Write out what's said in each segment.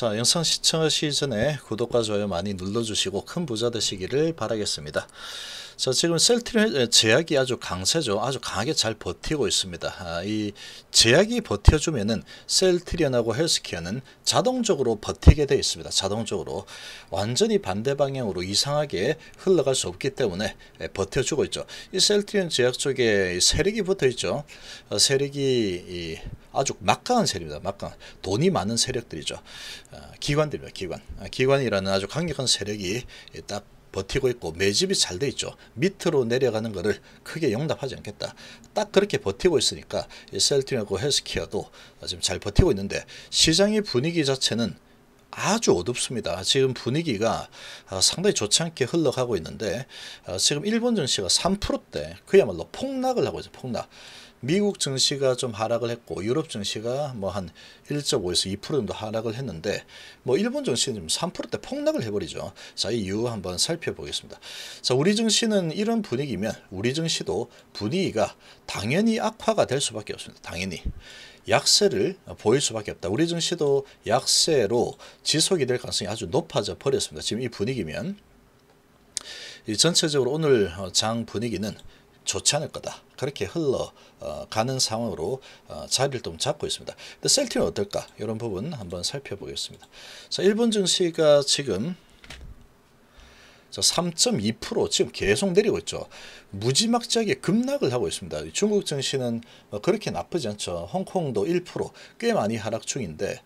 자 영상 시청하시기 전에 구독과 좋아요 많이 눌러주시고 큰 부자 되시기를 바라겠습니다. 자, 지금 셀트리온 예, 제약이 아주 강세죠. 아주 강하게 잘 버티고 있습니다. 아, 이 제약이 버텨주면은 셀트리온하고 헬스케어는 자동적으로 버티게 되어 있습니다. 자동적으로 완전히 반대 방향으로 이상하게 흘러갈 수 없기 때문에 예, 버텨주고 있죠. 이 셀트리온 제약 쪽에 세력이 붙어 있죠. 어, 세력이 이 아주 막강한 세력입니다. 막강한 돈이 많은 세력들이죠. 아, 기관들입니다. 기관. 아, 기관이라는 아주 강력한 세력이 딱 버티고 있고 매집이 잘 돼 있죠. 밑으로 내려가는 것을 크게 용납하지 않겠다. 딱 그렇게 버티고 있으니까 셀틴하고 헬스키아도 지금 잘 버티고 있는데 시장의 분위기 자체는 아주 어둡습니다. 지금 분위기가 아, 상당히 좋지 않게 흘러가고 있는데 아, 지금 일본 증시가 3%대 그야말로 폭락을 하고 있어요. 폭락. 미국 증시가 좀 하락을 했고 유럽 증시가 뭐 한 1.5에서 2% 정도 하락을 했는데 뭐 일본 증시는 3%대 폭락을 해버리죠. 자, 이 이유 한번 살펴보겠습니다. 자, 우리 증시는 이런 분위기면 우리 증시도 분위기가 당연히 악화가 될 수밖에 없습니다. 당연히. 약세를 보일 수밖에 없다. 우리 증시도 약세로 지속이 될 가능성이 아주 높아져 버렸습니다. 지금 이 분위기면 이 전체적으로 오늘 어, 장 분위기는 좋지 않을 거다. 그렇게 흘러가는 어, 상황으로 어, 자리를 좀 잡고 있습니다. 셀트는 어떨까? 이런 부분 한번 살펴보겠습니다. 자, 일본 증시가 지금 3.2% 지금 계속 내리고 있죠. 무지막지하게 급락을 하고 있습니다. 중국 증시는 뭐 그렇게 나쁘지 않죠. 홍콩도 1%꽤 많이 하락 중인데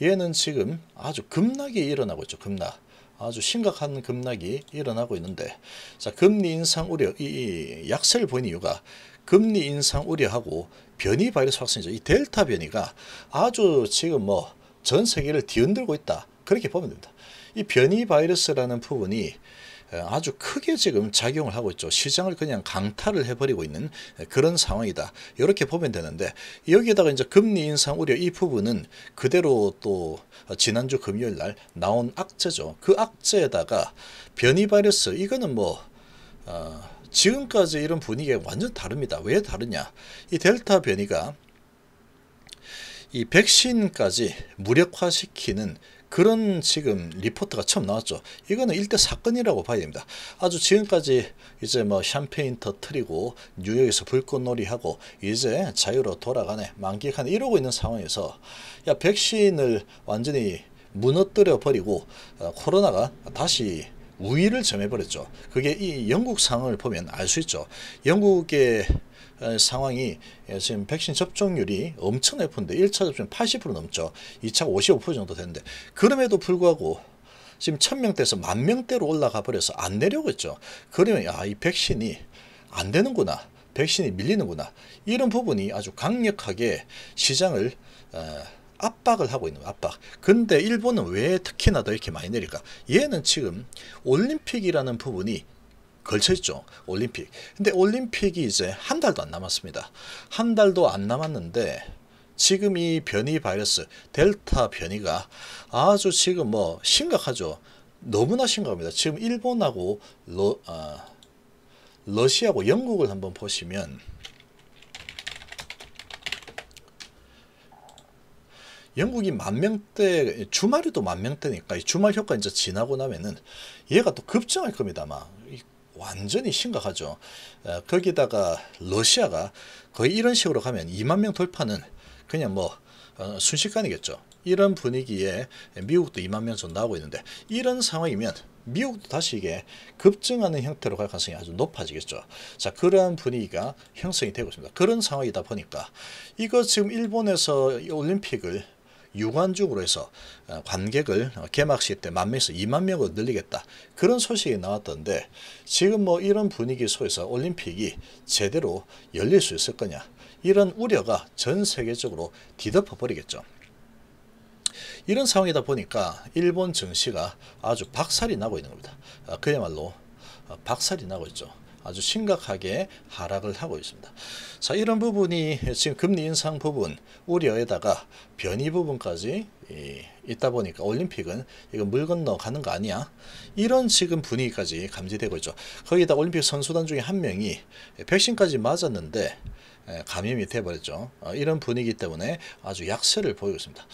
얘는 지금 아주 급락이 일어나고 있죠. 급락. 아주 심각한 급락이 일어나고 있는데 자 금리 인상 우려 이, 이 약세를 보인 이유가 금리 인상 우려하고 변이 바이러스 확산이죠. 이 델타 변이가 아주 지금 뭐 전 세계를 뒤흔들고 있다. 그렇게 보면 됩니다. 이 변이 바이러스라는 부분이 아주 크게 지금 작용을 하고 있죠. 시장을 그냥 강탈을 해버리고 있는 그런 상황이다. 이렇게 보면 되는데 여기에다가 이제 금리 인상 우려 이 부분은 그대로 또 지난주 금요일 날 나온 악재죠. 그 악재에다가 변이 바이러스 이거는 뭐 어, 지금까지 이런 분위기가 완전 다릅니다. 왜 다르냐? 이 델타 변이가 이 백신까지 무력화시키는 그런 지금 리포트가 처음 나왔죠. 이거는 일대 사건이라고 봐야 됩니다. 아주 지금까지 이제 뭐 샴페인 터트리고 뉴욕에서 불꽃놀이하고 이제 자유로 돌아가네 만끽하네 이러고 있는 상황에서 야 백신을 완전히 무너뜨려 버리고 어, 코로나가 다시 우위를 점해버렸죠. 그게 이 영국 상황을 보면 알 수 있죠. 영국의 어, 상황이 예, 지금 백신 접종률이 엄청 높은데 1차 접종 80% 넘죠. 2차 55% 정도 되는데 그럼에도 불구하고 지금 1000명대에서 만 명대로 올라가 버려서 안 내려오고 있죠. 그러면 야, 이 백신이 안 되는구나. 백신이 밀리는구나. 이런 부분이 아주 강력하게 시장을 어, 압박을 하고 있는 거예요. 압박. 근데 일본은 왜 특히나 더 이렇게 많이 내릴까? 얘는 지금 올림픽이라는 부분이 걸쳐있죠. 올림픽. 근데 올림픽이 이제 한 달도 안 남았습니다. 한 달도 안 남았는데 지금 이 변이 바이러스, 델타 변이가 아주 지금 뭐 심각하죠. 너무나 심각합니다. 지금 일본하고 러, 아, 러시아하고 영국을 한번 보시면 영국이 만 명대 주말에도 만 명대니까 주말 효과 이제 지나고 나면은 얘가 또 급증할 겁니다. 막 완전히 심각하죠. 어, 거기다가 러시아가 거의 이런 식으로 가면 2만 명 돌파는 그냥 뭐 어, 순식간이겠죠. 이런 분위기에 미국도 2만 명 정도 나오고 있는데 이런 상황이면 미국도 다시 이게 급증하는 형태로 갈 가능성이 아주 높아지겠죠. 자, 그러한 분위기가 형성이 되고 있습니다. 그런 상황이다 보니까 이거 지금 일본에서 올림픽을 유관적으로 해서 어, 관객을 개막식 때만 명에서 2만 명으로 늘리겠다. 그런 소식이 나왔던데 지금 뭐 이런 분위기 속에서 올림픽이 제대로 열릴 수 있을 거냐. 이런 우려가 전 세계적으로 뒤덮어 버리겠죠. 이런 상황이다 보니까 일본 증시가 아주 박살이 나고 있는 겁니다. 어, 그야말로 어, 박살이 나고 있죠. 아주 심각하게 하락을 하고 있습니다. 자, 이런 부분이 지금 금리 인상 부분 우려에다가 변이 부분까지 있다 보니까 올림픽은 이거 물 건너 가는 거 아니야? 이런 지금 분위기까지 감지되고 있죠. 거기다 올림픽 선수단 중에 한 명이 백신까지 맞았는데 감염이 돼버렸죠. 어, 이런 분위기 때문에 아주 약세를 보이고 있습니다.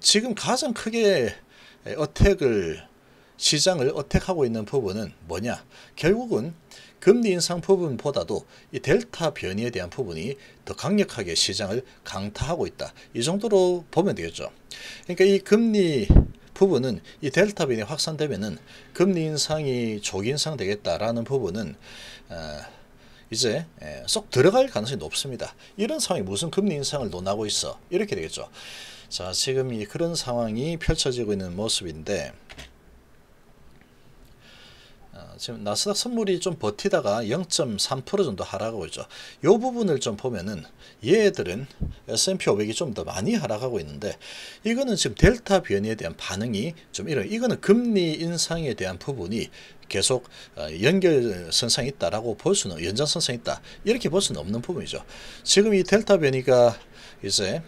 지금 가장 크게 어택을 시장을 어택하고 있는 부분은 뭐냐? 결국은 금리 인상 부분보다도 이 델타 변이에 대한 부분이 더 강력하게 시장을 강타하고 있다. 이 정도로 보면 되겠죠. 그러니까 이 금리 부분은 이 델타 변이 확산되면은 금리 인상이 조기 인상 되겠다라는 부분은 어, 이제 쏙 들어갈 가능성이 높습니다. 이런 상황이 무슨 금리 인상을 논하고 있어? 이렇게 되겠죠. 자, 지금 이 그런 상황이 펼쳐지고 있는 모습인데 지금 나스닥 선물이 좀 버티다가 0.3% 정도 하락하고 있죠. 이 부분을 좀 보면은 얘들은 S&P 500이 좀 더 많이 하락하고 있는데 이거는 지금 델타 변이에 대한 반응이 좀 이런 이거는 금리 인상에 대한 부분이 계속 어, 연결선상이 있다라고 볼 수는 연장선상이 있다 이렇게 볼 수는 없는 부분이죠. 지금 이 델타 변이가 이제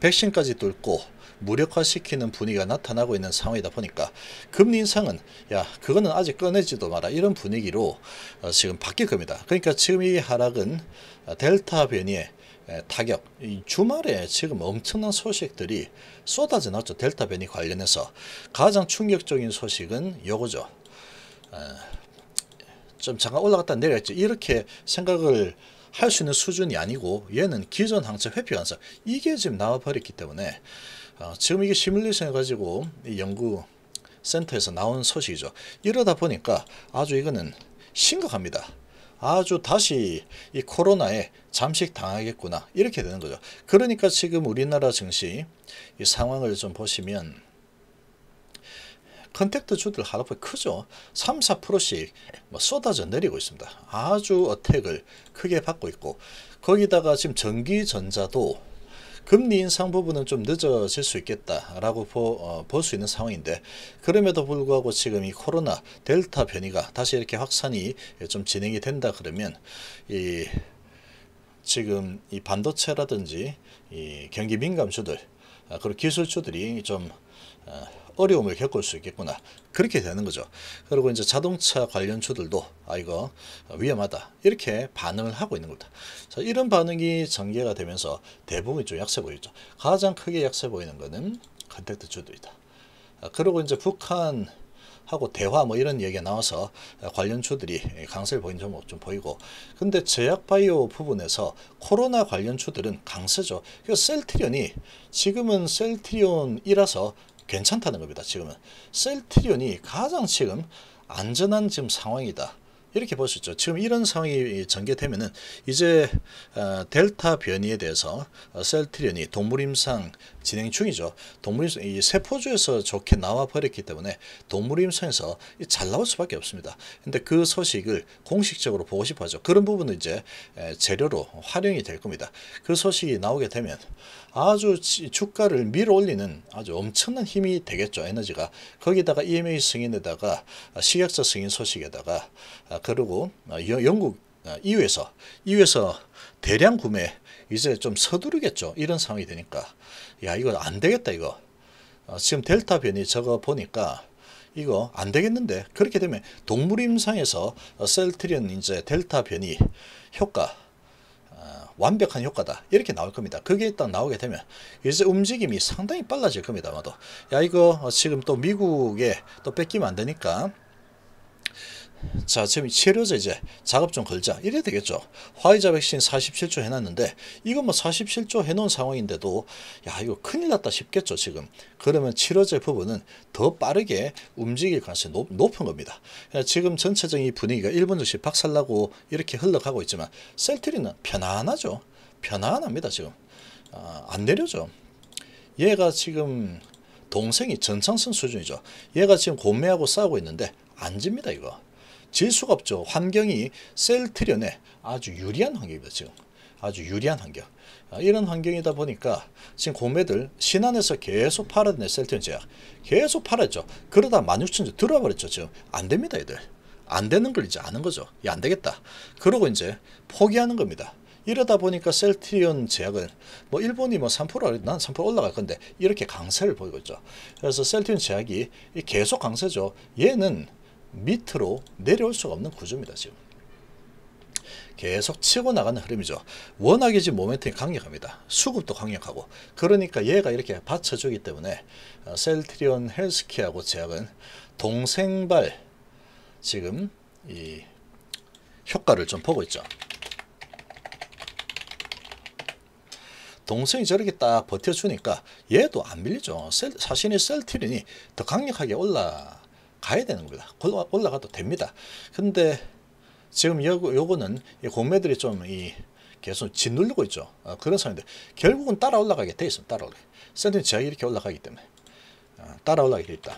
백신까지 뚫고 무력화시키는 분위기가 나타나고 있는 상황이다 보니까 금리 인상은 야 그거는 아직 꺼내지도 마라 이런 분위기로 어, 지금 바뀔 겁니다. 그러니까 지금 이 하락은 델타 변이에 타격 주말에 지금 엄청난 소식들이 쏟아져 나왔죠. 델타 변이 관련해서 가장 충격적인 소식은 요거죠. 어, 좀 잠깐 올라갔다 내려갔죠. 이렇게 생각을 할 수 있는 수준이 아니고 얘는 기존 항체 회피 관성 이게 지금 나와버렸기 때문에 어, 지금 이게 시뮬레이션해 가지고 연구 센터에서 나온 소식이죠. 이러다 보니까 아주 이거는 심각합니다. 아주 다시 이 코로나에 잠식당하겠구나 이렇게 되는 거죠. 그러니까 지금 우리나라 증시 이 상황을 좀 보시면 컨택트 주들 하루폭 크죠. 3, 4%씩 뭐 쏟아져 내리고 있습니다. 아주 어택을 크게 받고 있고 거기다가 지금 전기전자도 금리 인상 부분은 좀 늦어질 수 있겠다라고 어, 볼수 있는 상황인데 그럼에도 불구하고 지금 이 코로나 델타 변이가 다시 이렇게 확산이 좀 진행이 된다 그러면 이 지금 이 반도체라든지 이 경기 민감주들 아, 그리고 기술주들이 좀 어, 어려움을 겪을 수 있겠구나. 그렇게 되는 거죠. 그리고 이제 자동차 관련주들도 아 이거 위험하다. 이렇게 반응을 하고 있는 겁니다. 자, 이런 반응이 전개가 되면서 대부분이 좀 약세 보이죠. 가장 크게 약세 보이는 거는 컨택트주들이다. 아, 그리고 이제 북한 하고 대화 뭐 이런 얘기가 나와서 관련 주들이 강세를 보인 종목 좀 보이고 근데 제약바이오 부분에서 코로나 관련 주들은 강세죠. 그래서 셀트리온이 지금은 셀트리온이라서 괜찮다는 겁니다. 지금은 셀트리온이 가장 지금 안전한 지금 상황이다. 이렇게 볼 수 있죠. 지금 이런 상황이 전개되면은 이제 어, 델타 변이에 대해서 어, 셀트리온이 동물임상 진행 중이죠. 동물 이 세포주에서 좋게 나와 버렸기 때문에 동물 임상에서 잘 나올 수밖에 없습니다. 근데 그 소식을 공식적으로 보고 싶어 하죠. 그런 부분은 이제 재료로 활용이 될 겁니다. 그 소식이 나오게 되면 아주 주가를 밀어올리는 아주 엄청난 힘이 되겠죠. 에너지가. 거기다가 EMA 승인에다가 아, 식약처 승인 소식에다가 아, 그리고 어, 영국 어, EU에서 EU에서 대량 구매 이제 좀 서두르겠죠. 이런 상황이 되니까 야 이거 안 되겠다 이거. 어, 지금 델타 변이 저거 보니까 이거 안 되겠는데 그렇게 되면 동물 임상에서 어, 셀트리온 이제 델타 변이 효과 어, 완벽한 효과다 이렇게 나올 겁니다. 그게 일단 나오게 되면 이제 움직임이 상당히 빨라질 겁니다. 아마도 야 이거 어, 지금 또 미국에 또 뺏기면 안 되니까 자 지금 치료제 이제 작업 좀 걸자 이래야 되겠죠 화이자 백신 47조 해놨는데 이건 뭐 47조 해놓은 상황인데도 야 이거 큰일 났다 싶겠죠 지금 그러면 치료제 부분은 더 빠르게 움직일 가능성이 높, 높은 겁니다 지금 전체적인 분위기가 일분 즉씩 박살나고 이렇게 흘러가고 있지만 셀트리는 편안하죠 편안합니다 지금 아, 안 내려죠 얘가 지금 동생이 전창선 수준이죠 얘가 지금 곤매하고 싸우고 있는데 안 집니다 이거 질 수가 없죠. 환경이 셀트련에 아주 유리한 환경입니다. 지금. 아주 유리한 환경. 아, 이런 환경이다 보니까 지금 공매들 신안에서 계속 팔았네 셀트리온 제약. 계속 팔았죠. 그러다 만6천주 들어버렸죠. 지금 안 됩니다. 얘들. 안 되는 걸 이제 아는 거죠. 야, 안 되겠다. 그러고 이제 포기하는 겁니다. 이러다 보니까 셀트리온 제약은 뭐 일본이 뭐 3%, 난 3% 올라갈 건데 이렇게 강세를 보이고 있죠. 그래서 셀트리온 제약이 계속 강세죠. 얘는 밑으로 내려올 수가 없는 구조입니다. 지금. 계속 치고 나가는 흐름이죠. 워낙에 지금 모멘텀이 강력합니다. 수급도 강력하고 그러니까 얘가 이렇게 받쳐주기 때문에 어, 셀트리온 헬스키하고 제약은 동생발 지금 이 효과를 좀 보고 있죠. 동생이 저렇게 딱 버텨주니까 얘도 안 밀리죠. 셀, 자신 셀트린이 더 강력하게 올라 가야 되는 겁니다. 올라가도 됩니다. 근데 지금 요거, 는 공매들이 좀 이 계속 짓누르고 있죠. 어, 그런 상황인데 결국은 따라 올라가게 돼 있습니다. 따라 올라. 센티는 지 이렇게 올라가기 때문에 어, 따라 올라가게 돼 있다.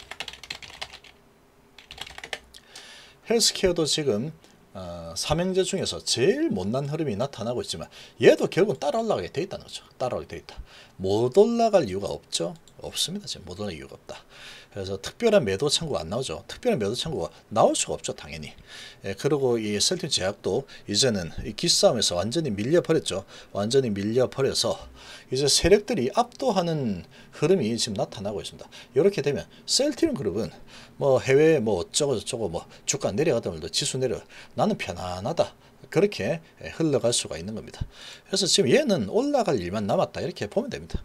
헬스케어도 지금 어, 아, 삼형제 중에서 제일 못난 흐름이 나타나고 있지만 얘도 결국은 따라 올라가게 돼 있다는 거죠. 따라 올라가게 돼 있다. 못 올라갈 이유가 없죠. 없습니다. 지금 못 오는 이유가 없다. 그래서 특별한 매도 창구 가안 나오죠. 특별한 매도 창구가 나올 수가 없죠. 당연히. 예, 그리고 이 셀틴 제약도 이제는 이 기싸움에서 완전히 밀려버렸죠. 완전히 밀려버려서 이제 세력들이 압도하는 흐름이 지금 나타나고 있습니다. 이렇게 되면 셀틴 그룹은 뭐 해외 에뭐 어쩌고 저쩌고 뭐 주가 내려가다 말도 지수 내려 나는 편안하다. 그렇게 예, 흘러갈 수가 있는 겁니다. 그래서 지금 얘는 올라갈 일만 남았다 이렇게 보면 됩니다.